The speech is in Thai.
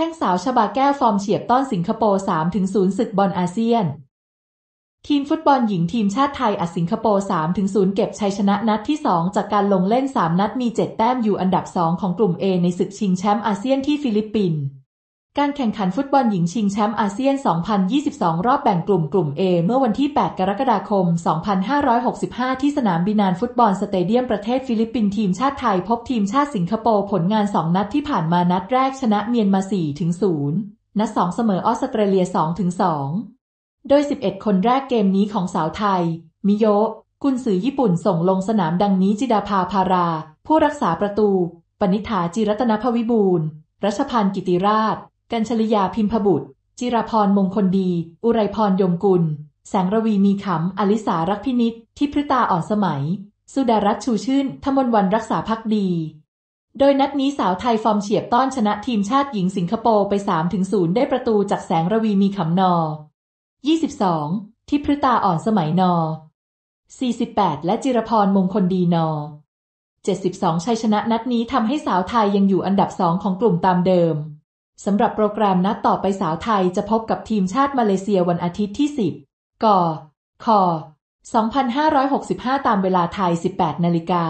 แข้งสาวชบาแก้วฟอร์มเฉียบต้อนสิงคโปร์3ถึงศูนย์ศึกบอลอาเซียน ทีมฟุตบอลหญิงทีมชาติไทยอัดสิงคโปร์3ถึงศูนย์เก็บชัยชนะนัดที่ 2 จากการลงเล่น 3 นัดมี 7 แต้มอยู่อันดับ 2 ของกลุ่ม A ในศึกชิงแชมป์อาเซียนที่ฟิลิปปินส์การแข่งขันฟุตบอลหญิงชิงแชมป์อาเซียน 2022 รอบแบ่งกลุ่มกลุ่ม A เมื่อวันที่ 8 กรกฎาคม 2565 ที่สนามบินานฟุตบอลสเตเดียมประเทศฟิลิปปินส์ทีมชาติไทยพบทีมชาติสิงคโปร์ผลงาน 2 นัดที่ผ่านมานัดแรกชนะเมียนมา4ถึง0นัด2เสมอออสเตรเลีย2ถึง2โดย 11 คนแรกเกมนี้ของสาวไทยมิโยะกุนสือญี่ปุ่นส่งลงสนามดังนี้จิดาภาภารา ผู้รักษาประตู ปณิธาจิรัตนภวิบูลรัชพันธ์กิติราชกัญชลิยาพิมพบุตร จิรพรมงคลดี อุไรพรยมกุล แสงระวีมีขำ อลิสารักพินิษทิพฤตาอ่อนสมัย สุดารัตชูชื่นธมนวันรักษาพักดี โดยนัดนี้สาวไทยฟอร์มเฉียบต้อนชนะทีมชาติหญิงสิงคโปร์ไป3ศได้ประตูจากแสงระวีมีขำนอ 22ทิพฤตาอ่อนสมัยนอ 48 และจิรพรมงคลดีนอ72 ชัยชนะนัดนี้ทำให้สาวไทยยังอยู่อันดับสองของกลุ่มตามเดิมสำหรับโปรแกรมนัดต่อไปสาวไทยจะพบกับทีมชาติมาเลเซียวันอาทิตย์ที่ 10 กค 2565 ตามเวลาไทย 18 นาฬิกา